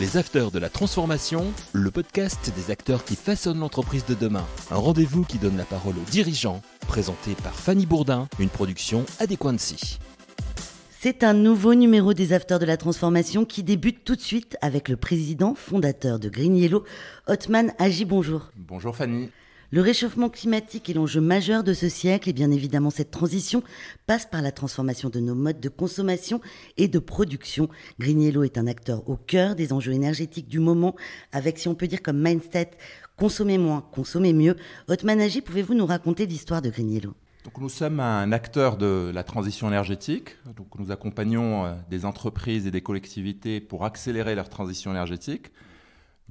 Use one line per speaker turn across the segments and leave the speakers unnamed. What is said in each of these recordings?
Les Afters de la Transformation, le podcast des acteurs qui façonnent l'entreprise de demain. Un rendez-vous qui donne la parole aux dirigeants, présenté par Fanny Bourdin, une production
Adéquancy. C'est un nouveau numéro des Afters de la Transformation qui débute tout de suite avec le président fondateur de Green Yellow, Otman Agi. Bonjour. Bonjour Fanny. Le réchauffement climatique est l'enjeu majeur de ce siècle et bien évidemment cette transition passe par la transformation de nos modes de consommation et de production. Green est un acteur au cœur des enjeux énergétiques du moment avec, si on peut dire comme mindset, consommer moins, consommer mieux. Agi, pouvez-vous nous raconter l'histoire de Green
donc nous sommes un acteur de la transition énergétique. Donc nous accompagnons euh, des entreprises et des collectivités pour accélérer leur transition énergétique.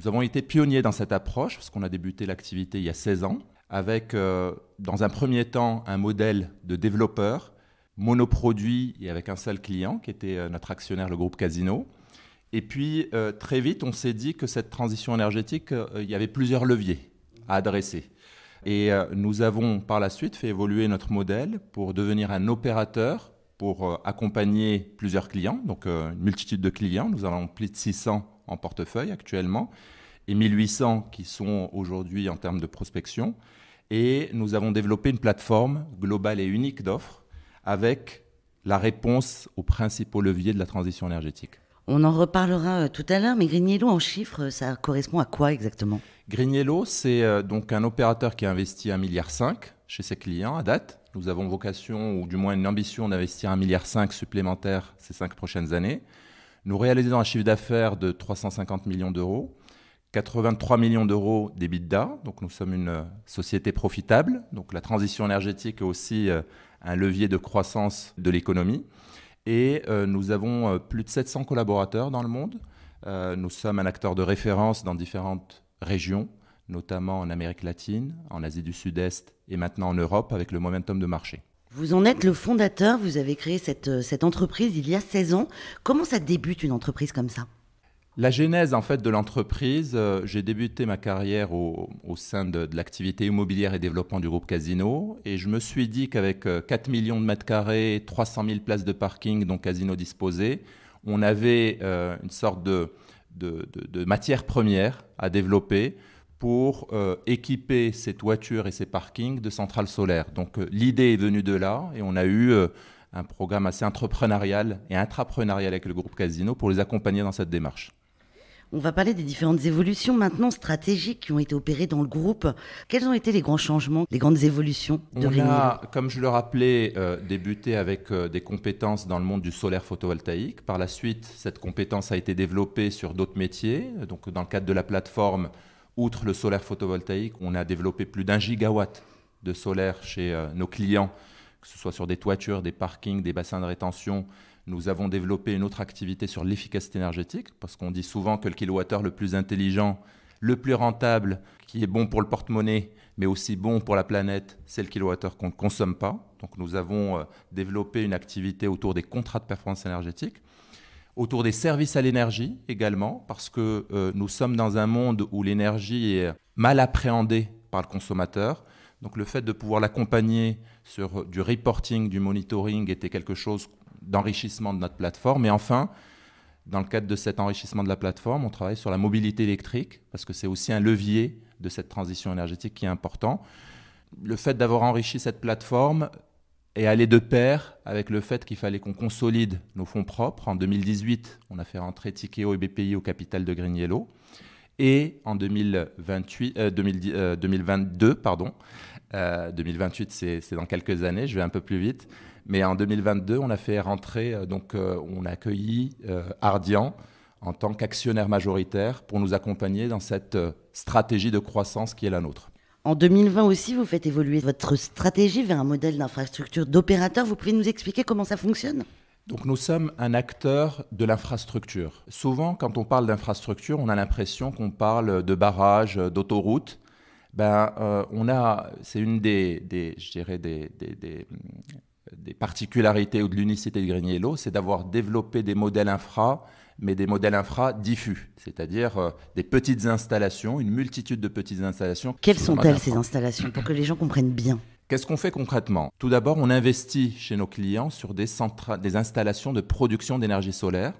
Nous avons été pionniers dans cette approche, parce qu'on a débuté l'activité il y a 16 ans, avec, euh, dans un premier temps, un modèle de développeur, monoproduit et avec un seul client, qui était euh, notre actionnaire, le groupe Casino. Et puis, euh, très vite, on s'est dit que cette transition énergétique, il y avait plusieurs leviers à adresser. Et nous avons par la suite fait évoluer notre modèle pour devenir un opérateur pour accompagner plusieurs clients, donc une multitude de clients. Nous avons plus de 600 en portefeuille actuellement et 1800 qui sont aujourd'hui en termes de prospection. Et nous avons développé une plateforme globale et unique d'offres avec la réponse aux principaux leviers de la transition énergétique. On en reparlera euh, tout à l'heure, mais Grignello en chiffres, ça correspond à quoi exactement Grignello, c'est euh, donc un opérateur qui a investi 1,5 milliard chez ses clients à date. Nous avons vocation, ou du moins une ambition d'investir 1,5 milliard supplémentaire ces cinq prochaines années. Nous réalisons un chiffre d'affaires de 350 millions d'euros, 83 millions d'euros d'EBITDA, donc nous sommes une euh, société profitable, donc la transition énergétique est aussi euh, un levier de croissance de l'économie, et euh, nous avons plus de 700 collaborateurs dans le monde, nous sommes un acteur de référence dans différentes régions, notamment en Amérique latine, en Asie du Sud-Est et maintenant en Europe avec le momentum de marché.
Vous en êtes le fondateur, vous avez créé cette, euh, entreprise il y a 16 ans. Comment ça débute une entreprise comme ça
la genèse en fait de l'entreprise, euh, j'ai débuté ma carrière au, sein de, l'activité immobilière et développement du groupe Casino et je me suis dit qu'avec 4 euh, millions de mètres carrés, 300 000 places de parking dont Casino disposait, on avait une sorte de, de, matière première à développer pour euh, équiper ces toitures et ces parkings de centrales solaires. Donc euh, l'idée est venue de là et on a eu euh, un programme assez entrepreneurial et intrapreneurial avec le groupe Casino pour les accompagner dans cette démarche.
On va parler des différentes évolutions maintenant stratégiques qui ont été opérées dans le groupe. Quels ont été les grands changements, les grandes évolutions de On a,
comme je le rappelais, débuté avec des compétences dans le monde du solaire photovoltaïque. Par la suite, cette compétence a été développée sur d'autres métiers. Donc, dans le cadre de la plateforme, Outre le solaire photovoltaïque, on a développé plus d'un gigawatt de solaire chez euh, nos clients, que ce soit sur des toitures, des parkings, des bassins de rétention. Nous avons développé une autre activité sur l'efficacité énergétique, parce qu'on dit souvent que le kilowattheure le plus intelligent, le plus rentable, qui est bon pour le porte-monnaie, mais aussi bon pour la planète, c'est le kilowattheure qu'on ne consomme pas. Donc nous avons euh, développé une activité autour des contrats de performance énergétique autour des services à l'énergie également, parce que euh, nous sommes dans un monde où l'énergie est mal appréhendée par le consommateur. Donc le fait de pouvoir l'accompagner sur du reporting, du monitoring était quelque chose d'enrichissement de notre plateforme. Et enfin, dans le cadre de cet enrichissement de la plateforme, on travaille sur la mobilité électrique, parce que c'est aussi un levier de cette transition énergétique qui est important. Le fait d'avoir enrichi cette plateforme et aller de pair avec le fait qu'il fallait qu'on consolide nos fonds propres. En 2018, on a fait rentrer Tikeo et BPI au capital de Green Et en 2028, 2022, euh, euh, pardon, 2028 euh, c'est dans quelques années, je vais un peu plus vite, mais en 2022 on a fait rentrer, donc on a accueilli Ardian en tant qu'actionnaire majoritaire pour nous accompagner dans cette stratégie de croissance qui est la nôtre.
En 2020 aussi, vous faites évoluer votre stratégie vers un modèle d'infrastructure d'opérateur. Vous pouvez nous expliquer comment ça fonctionne
donc nous sommes un acteur de l'infrastructure. Souvent, quand on parle d'infrastructure, on a l'impression qu'on parle de barrages, d'autoroutes. Ben, euh, on a, c'est une des, je dirais des, particularités ou de l'unicité de Grignello, c'est d'avoir développé des modèles infra mais des modèles infra diffus, c'est-à-dire euh, des petites installations, une multitude de petites installations. Quelles sont-elles ces
installations pour que les gens comprennent bien
Qu'est-ce qu'on fait concrètement Tout d'abord, on investit chez nos clients sur des, des installations de production d'énergie solaire.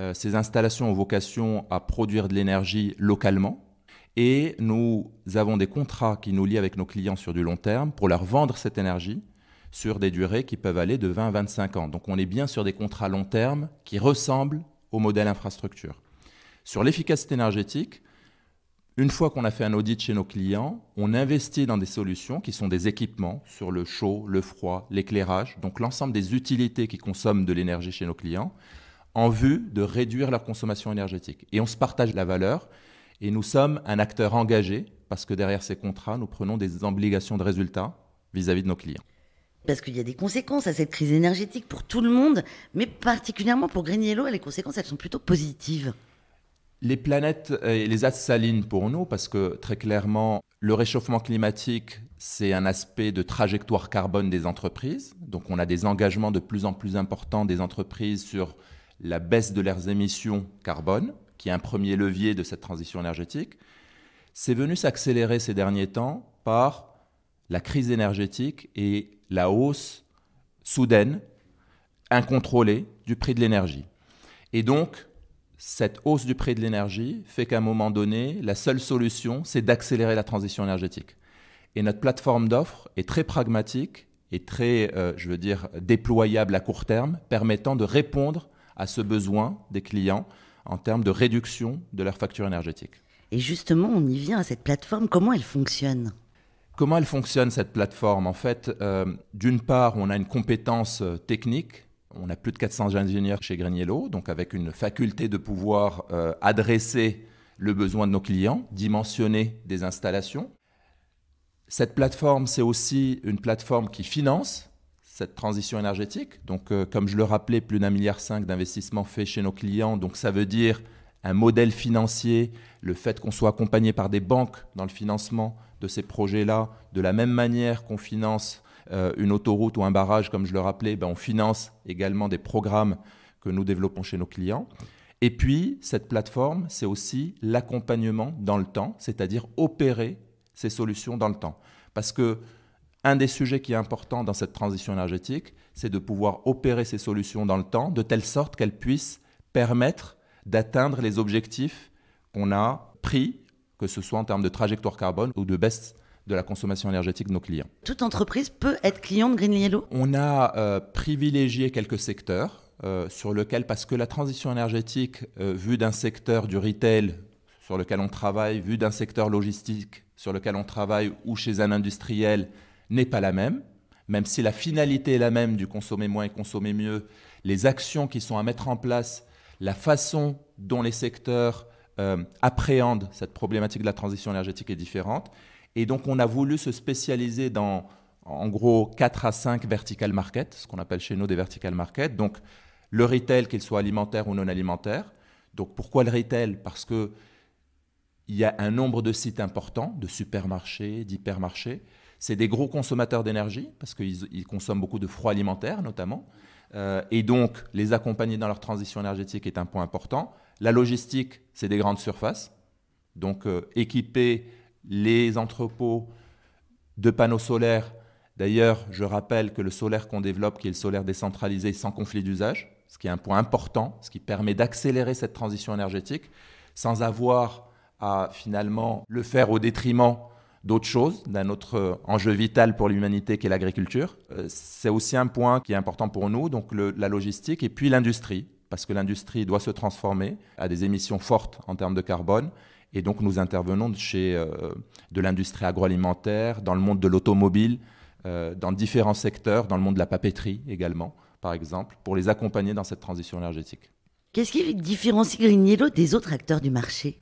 Euh, ces installations ont vocation à produire de l'énergie localement. Et nous avons des contrats qui nous lient avec nos clients sur du long terme pour leur vendre cette énergie sur des durées qui peuvent aller de 20 à 25 ans. Donc on est bien sur des contrats long terme qui ressemblent au modèle infrastructure. Sur l'efficacité énergétique, une fois qu'on a fait un audit chez nos clients, on investit dans des solutions qui sont des équipements sur le chaud, le froid, l'éclairage, donc l'ensemble des utilités qui consomment de l'énergie chez nos clients, en vue de réduire leur consommation énergétique. Et on se partage la valeur, et nous sommes un acteur engagé, parce que derrière ces contrats, nous prenons des obligations de résultats vis à -vis de nos clients
parce qu'il y a des conséquences à cette crise énergétique pour tout le monde, mais particulièrement pour Green les conséquences, elles sont plutôt positives.
Les planètes euh, et les as salines pour nous parce que très clairement, le réchauffement climatique, c'est un aspect de trajectoire carbone des entreprises. Donc on a des engagements de plus en plus importants des entreprises sur la baisse de leurs émissions carbone, qui est un premier levier de cette transition énergétique. C'est venu s'accélérer ces derniers temps par la crise énergétique et la hausse soudaine, incontrôlée, du prix de l'énergie. Et donc, cette hausse du prix de l'énergie fait qu'à un moment donné, la seule solution, c'est d'accélérer la transition énergétique. Et notre plateforme d'offres est très pragmatique et très, euh, je veux dire, déployable à court terme, permettant de répondre à ce besoin des clients en termes de réduction de leur facture énergétique. Et justement, on y vient à cette plateforme, comment elle fonctionne Comment elle fonctionne cette plateforme En fait, euh, d'une part, on a une compétence euh, technique. On a plus de 400 ingénieurs chez Greniello, donc avec une faculté de pouvoir euh, adresser le besoin de nos clients, dimensionner des installations. Cette plateforme, c'est aussi une plateforme qui finance cette transition énergétique. Donc, comme je le rappelais, plus d'un milliard cinq d'investissements faits chez nos clients. Donc, ça veut dire un modèle financier, le fait qu'on soit accompagné par des banques dans le financement de ces projets-là, de la même manière qu'on finance euh, une autoroute ou un barrage, comme je le rappelais, ben, on finance également des programmes que nous développons chez nos clients. Et puis, cette plateforme, c'est aussi l'accompagnement dans le temps, c'est-à-dire opérer ces solutions dans le temps. Parce que un des sujets qui est important dans cette transition énergétique, c'est de pouvoir opérer ces solutions dans le temps de telle sorte qu'elles puissent permettre d'atteindre les objectifs qu'on a pris, que ce soit en termes de trajectoire carbone ou de baisse de la consommation énergétique de nos clients. Toute entreprise peut être client de Green On a euh, privilégié quelques secteurs euh, sur lesquels, parce que la transition énergétique, euh, vue d'un secteur du retail sur lequel on travaille, vue d'un secteur logistique sur lequel on travaille ou chez un industriel, n'est pas la même. Même si la finalité est la même du consommer moins et consommer mieux, les actions qui sont à mettre en place la façon dont les secteurs euh, appréhendent cette problématique de la transition énergétique est différente. Et donc, on a voulu se spécialiser dans, en gros, 4 à 5 vertical markets, ce qu'on appelle chez nous des vertical markets. Donc, le retail, qu'il soit alimentaire ou non alimentaire. Donc, pourquoi le retail Parce que il y a un nombre de sites importants, de supermarchés, d'hypermarchés. C'est des gros consommateurs d'énergie, parce qu'ils consomment beaucoup de froid alimentaire, notamment. Euh, et donc les accompagner dans leur transition énergétique est un point important. La logistique, c'est des grandes surfaces, donc euh, équiper les entrepôts de panneaux solaires. D'ailleurs, je rappelle que le solaire qu'on développe, qui est le solaire décentralisé sans conflit d'usage, ce qui est un point important, ce qui permet d'accélérer cette transition énergétique sans avoir à finalement le faire au détriment d'autres choses, d'un autre euh, enjeu vital pour l'humanité qui est l'agriculture. Euh, c'est aussi un point qui est important pour nous, donc la logistique et puis l'industrie, parce que l'industrie doit se transformer à des émissions fortes en termes de carbone. Et donc nous intervenons chez euh, de l'industrie agroalimentaire, dans le monde de l'automobile, dans différents secteurs, dans le monde de la papeterie également, par exemple, pour les accompagner dans cette transition énergétique. Qu'est-ce qui différencie Green des autres acteurs du marché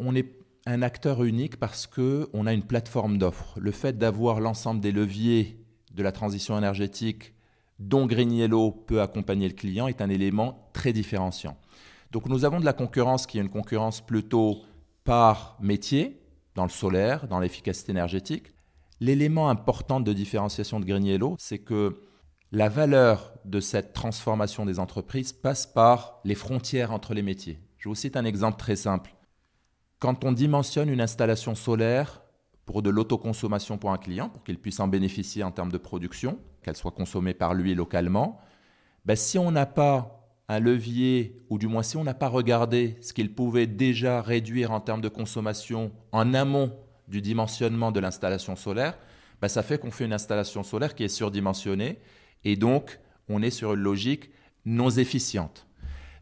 On est un acteur unique parce qu'on a une plateforme d'offres. Le fait d'avoir l'ensemble des leviers de la transition énergétique dont Grignello peut accompagner le client est un élément très différenciant. Donc nous avons de la concurrence qui est une concurrence plutôt par métier, dans le solaire, dans l'efficacité énergétique. L'élément important de différenciation de Grignello, c'est que la valeur de cette transformation des entreprises passe par les frontières entre les métiers. Je vous cite un exemple très simple. Quand on dimensionne une installation solaire pour de l'autoconsommation pour un client, pour qu'il puisse en bénéficier en termes de production, qu'elle soit consommée par lui localement, ben, si on n'a pas un levier, ou du moins si on n'a pas regardé ce qu'il pouvait déjà réduire en termes de consommation en amont du dimensionnement de l'installation solaire, ben, ça fait qu'on fait une installation solaire qui est surdimensionnée et donc on est sur une logique non efficiente.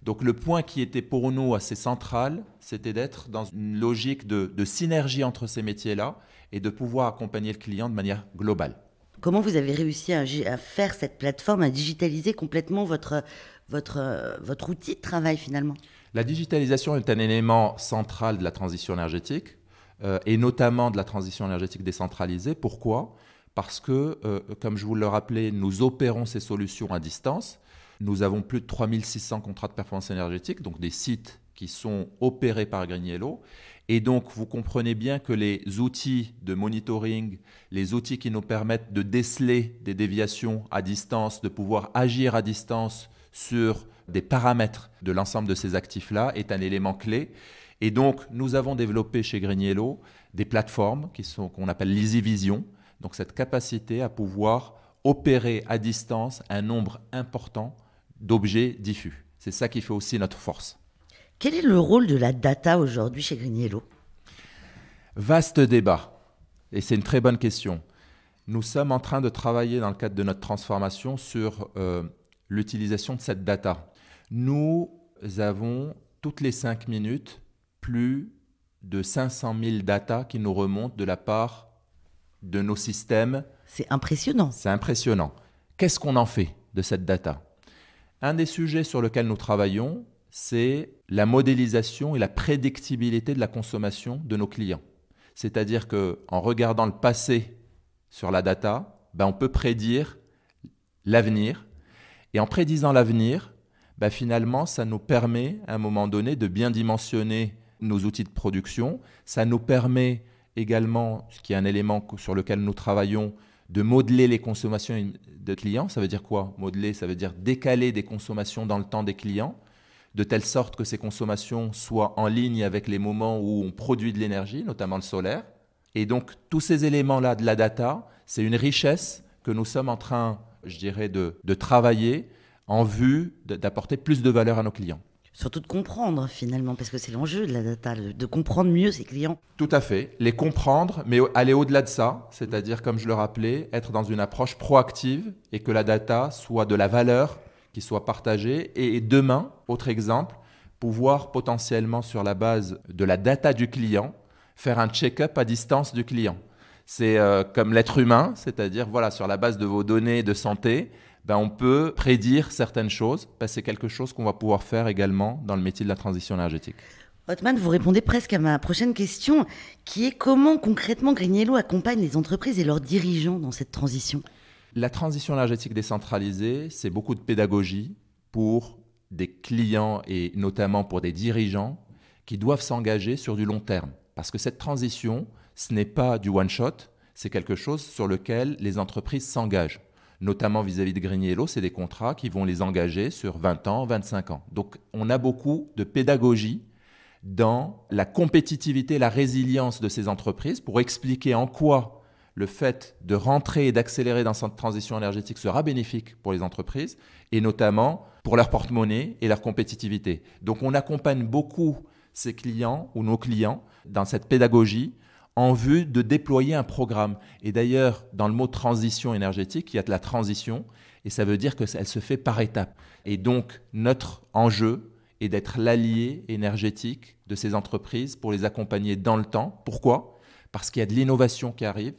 Donc le point qui était pour nous assez central, c'était d'être dans une logique de, synergie entre ces métiers-là et de pouvoir accompagner le client de manière globale.
Comment vous avez réussi à, faire cette plateforme, à digitaliser complètement votre, outil de travail finalement
La digitalisation est un élément central de la transition énergétique euh, et notamment de la transition énergétique décentralisée. Pourquoi Parce que, euh, comme je vous le rappelais, nous opérons ces solutions à distance nous avons plus de 3600 contrats de performance énergétique, donc des sites qui sont opérés par Grignello. Et donc, vous comprenez bien que les outils de monitoring, les outils qui nous permettent de déceler des déviations à distance, de pouvoir agir à distance sur des paramètres de l'ensemble de ces actifs-là, est un élément clé. Et donc, nous avons développé chez Grignello des plateformes qui qu'on appelle l'EasyVision, donc cette capacité à pouvoir opérer à distance un nombre important d'objets diffus. C'est ça qui fait aussi notre force.
Quel est le rôle de la data aujourd'hui chez Grignello
Vaste débat. Et c'est une très bonne question. Nous sommes en train de travailler dans le cadre de notre transformation sur euh, l'utilisation de cette data. Nous avons toutes les cinq minutes plus de 500 000 data qui nous remontent de la part de nos systèmes. C'est impressionnant. C'est impressionnant. Qu'est-ce qu'on en fait de cette data un des sujets sur lequel nous travaillons, c'est la modélisation et la prédictibilité de la consommation de nos clients. C'est-à-dire qu'en regardant le passé sur la data, ben, on peut prédire l'avenir. Et en prédisant l'avenir, ben finalement, ça nous permet à un moment donné de bien dimensionner nos outils de production. Ça nous permet également, ce qui est un élément sur lequel nous travaillons, de modeler les consommations de clients. Ça veut dire quoi Modeler, ça veut dire décaler des consommations dans le temps des clients, de telle sorte que ces consommations soient en ligne avec les moments où on produit de l'énergie, notamment le solaire. Et donc tous ces éléments-là de la data, c'est une richesse que nous sommes en train, je dirais, de, de travailler en vue d'apporter plus de valeur à nos clients
surtout de comprendre finalement, parce que c'est
l'enjeu de la data, de comprendre mieux ses clients. Tout à fait, les comprendre, mais aller au-delà de ça, c'est-à-dire, comme je le rappelais, être dans une approche proactive et que la data soit de la valeur qui soit partagée. Et demain, autre exemple, pouvoir potentiellement sur la base de la data du client, faire un check-up à distance du client. C'est euh, comme l'être humain, c'est-à-dire, voilà, sur la base de vos données de santé, ben, on peut prédire certaines choses. Ben c'est quelque chose qu'on va pouvoir faire également dans le métier de la transition énergétique.
Hotman, vous répondez presque à ma prochaine question, qui est comment concrètement Grignello accompagne les
entreprises et leurs dirigeants dans cette transition La transition énergétique décentralisée, c'est beaucoup de pédagogie pour des clients et notamment pour des dirigeants qui doivent s'engager sur du long terme. Parce que cette transition, ce n'est pas du one-shot, c'est quelque chose sur lequel les entreprises s'engagent notamment vis-à-vis de de Grignello, c'est des contrats qui vont les engager sur 20 ans, 25 ans. Donc on a beaucoup de pédagogie dans la compétitivité, la résilience de ces entreprises pour expliquer en quoi le fait de rentrer et d'accélérer dans cette transition énergétique sera bénéfique pour les entreprises et notamment pour leur porte-monnaie et leur compétitivité. Donc on accompagne beaucoup ces clients ou nos clients dans cette pédagogie en vue de déployer un programme. Et d'ailleurs, dans le mot transition énergétique, il y a de la transition, et ça veut dire qu'elle se fait par étapes. Et donc, notre enjeu est d'être l'allié énergétique de ces entreprises pour les accompagner dans le temps. Pourquoi Parce qu'il y a de l'innovation qui arrive,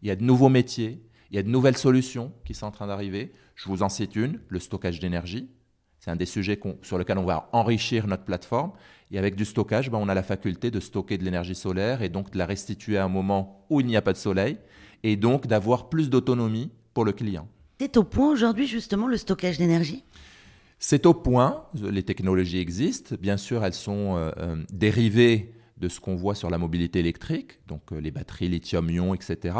il y a de nouveaux métiers, il y a de nouvelles solutions qui sont en train d'arriver. Je vous en cite une, le stockage d'énergie. C'est un des sujets sur lequel on va enrichir notre plateforme. Et avec du stockage, ben, on a la faculté de stocker de l'énergie solaire et donc de la restituer à un moment où il n'y a pas de soleil et donc d'avoir plus d'autonomie pour le client.
C'est au point aujourd'hui justement le stockage
d'énergie C'est au point, les technologies existent, bien sûr elles sont euh, euh, dérivées de ce qu'on voit sur la mobilité électrique, donc euh, les batteries lithium-ion, etc.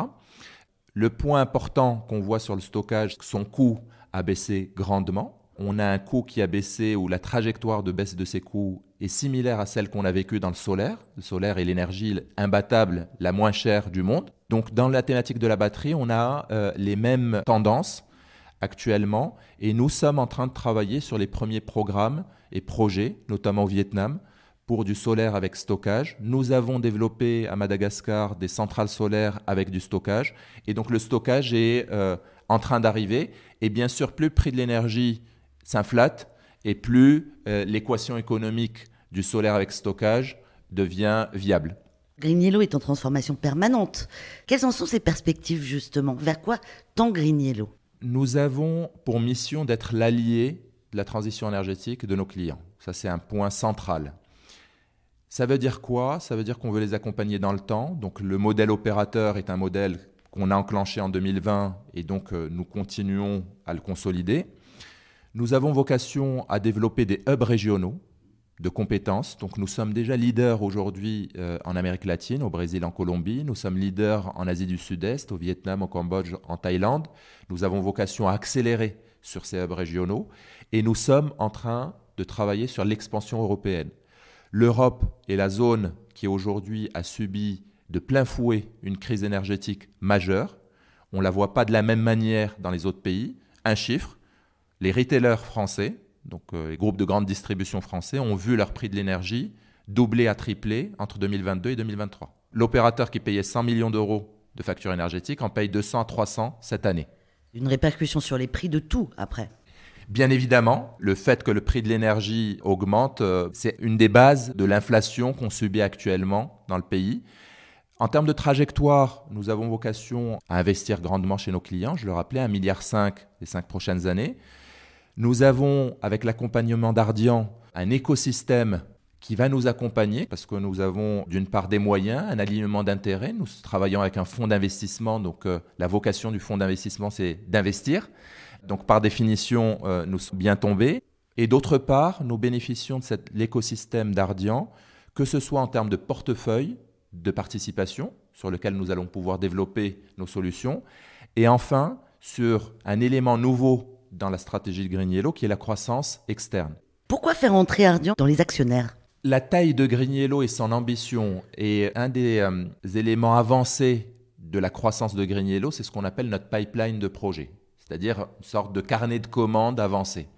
Le point important qu'on voit sur le stockage, son coût a baissé grandement. On a un coût qui a baissé ou la trajectoire de baisse de ses coûts est similaire à celle qu'on a vécue dans le solaire. Le solaire est l'énergie imbattable, la moins chère du monde. Donc dans la thématique de la batterie, on a euh, les mêmes tendances actuellement et nous sommes en train de travailler sur les premiers programmes et projets, notamment au Vietnam, pour du solaire avec stockage. Nous avons développé à Madagascar des centrales solaires avec du stockage et donc le stockage est euh, en train d'arriver et bien sûr plus le prix de l'énergie s'inflate, et plus euh, l'équation économique du solaire avec stockage devient viable.
Green est en transformation permanente. Quelles en sont ses
perspectives justement Vers quoi tend Green Nous avons pour mission d'être l'allié de la transition énergétique de nos clients. Ça c'est un point central. Ça veut dire quoi Ça veut dire qu'on veut les accompagner dans le temps. Donc le modèle opérateur est un modèle qu'on a enclenché en 2020 et donc euh, nous continuons à le consolider. Nous avons vocation à développer des hubs régionaux de compétences. Donc nous sommes déjà leaders aujourd'hui euh, en Amérique latine, au Brésil, en Colombie. Nous sommes leaders en Asie du Sud-Est, au Vietnam, au Cambodge, en Thaïlande. Nous avons vocation à accélérer sur ces hubs régionaux. Et nous sommes en train de travailler sur l'expansion européenne. L'Europe est la zone qui aujourd'hui a subi de plein fouet une crise énergétique majeure. On ne la voit pas de la même manière dans les autres pays. Un chiffre, les retailers français, donc euh, les groupes de grande distribution français, ont vu leur prix de l'énergie doubler à tripler entre 2022 et 2023. L'opérateur qui payait 100 millions d'euros de facture énergétique en paye 200 à 300 cette année. Une répercussion sur les prix de tout après. Bien évidemment, le fait que le prix de l'énergie augmente, euh, c'est une des bases de l'inflation qu'on subit actuellement dans le pays. En termes de trajectoire, nous avons vocation à investir grandement chez nos clients. Je le rappelais, 1,5 milliard les cinq prochaines années. Nous avons, avec l'accompagnement d'Ardian, un écosystème qui va nous accompagner parce que nous avons d'une part des moyens, un alignement d'intérêts. Nous travaillons avec un fonds d'investissement, donc euh, la vocation du fonds d'investissement, c'est d'investir. Donc par définition, euh, nous sommes bien tombés. Et d'autre part, nous bénéficions de cet, l'écosystème d'Ardian, que ce soit en termes de portefeuille de participation, sur lequel nous allons pouvoir développer nos solutions, et enfin sur un élément nouveau dans la stratégie de Grignello qui est la croissance externe.
Pourquoi faire entrer Ardian dans les actionnaires
La taille de Grignello et son ambition est un des euh, éléments avancés de la croissance de Grignello, c'est ce qu'on appelle notre pipeline de projet, c'est-à-dire une sorte de carnet de commandes avancé.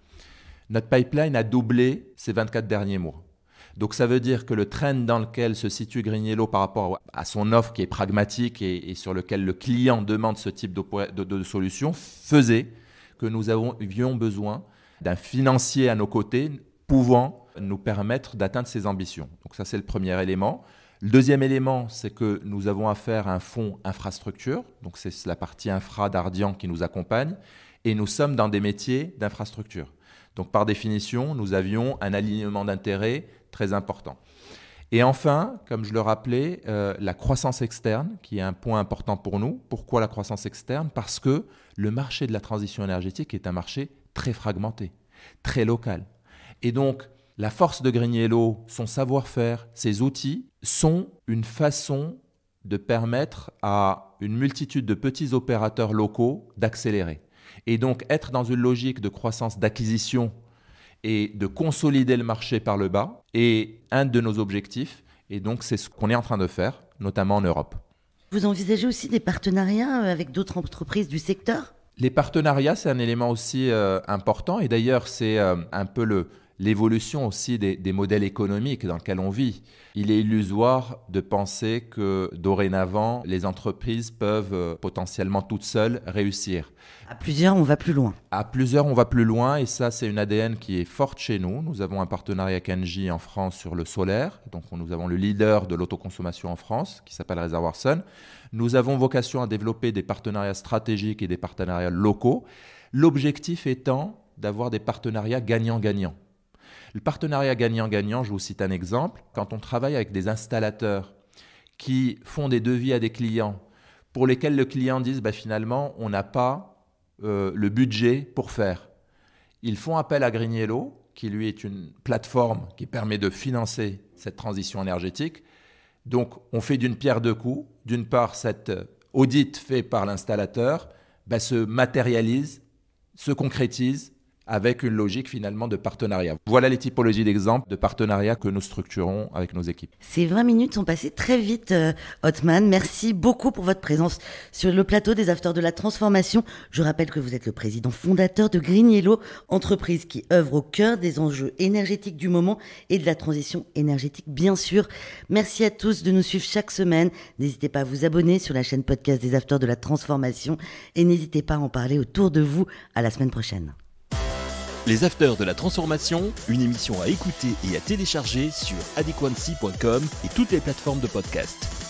Notre pipeline a doublé ces 24 derniers mois. Donc ça veut dire que le trend dans lequel se situe Grignello par rapport à son offre qui est pragmatique et, sur lequel le client demande ce type de, de, de solution faisait que nous avions besoin d'un financier à nos côtés pouvant nous permettre d'atteindre ces ambitions. Donc ça, c'est le premier élément. Le deuxième élément, c'est que nous avons affaire à un fonds infrastructure, donc c'est la partie infra d'Ardian qui nous accompagne, et nous sommes dans des métiers d'infrastructure. Donc par définition, nous avions un alignement d'intérêts très important. Et enfin, comme je le rappelais, euh, la croissance externe, qui est un point important pour nous. Pourquoi la croissance externe Parce que le marché de la transition énergétique est un marché très fragmenté, très local. Et donc, la force de Grignello, son savoir-faire, ses outils, sont une façon de permettre à une multitude de petits opérateurs locaux d'accélérer. Et donc, être dans une logique de croissance d'acquisition et de consolider le marché par le bas est un de nos objectifs. Et donc, c'est ce qu'on est en train de faire, notamment en Europe.
Vous envisagez aussi des partenariats euh, avec d'autres entreprises du secteur
les partenariats, c'est un élément aussi euh, important et d'ailleurs c'est euh, un peu le, l'évolution aussi des, modèles économiques dans lesquels on vit. Il est illusoire de penser que dorénavant, les entreprises peuvent euh, potentiellement toutes seules réussir. À plusieurs, on va plus loin. À plusieurs, on va plus loin, et ça, c'est une ADN qui est forte chez nous. Nous avons un partenariat avec Engie en France sur le solaire, donc nous avons le leader de l'autoconsommation en France, qui s'appelle Réservoir Sun. Nous avons vocation à développer des partenariats stratégiques et des partenariats locaux. L'objectif étant d'avoir des partenariats gagnant-gagnant. Le partenariat gagnant-gagnant, je vous cite un exemple. Quand on travaille avec des installateurs qui font des devis à des clients pour lesquels le client dit bah, finalement, on n'a pas euh, le budget pour faire. Ils font appel à Grignello, qui lui est une plateforme qui permet de financer cette transition énergétique. Donc on fait d'une pierre deux coups. D'une part, cet euh, audit fait par l'installateur bah, se matérialise, se concrétise avec une logique finalement de partenariat. Voilà les typologies d'exemples de partenariat que nous structurons avec nos équipes. Ces 20 minutes sont passées très vite, Hotman. Euh, Merci beaucoup pour votre présence sur
le plateau des Afters de la Transformation. Je rappelle que vous êtes le président fondateur de Green entreprise qui œuvre au cœur des enjeux énergétiques du moment et de la transition énergétique, bien sûr. Merci à tous de nous suivre chaque semaine. N'hésitez pas à vous abonner sur la chaîne podcast des Afters de la Transformation et n'hésitez pas à en parler autour de vous. À la semaine prochaine.
Les Afters de la Transformation, une émission à écouter et à télécharger sur adequancy.com et toutes les plateformes de podcast.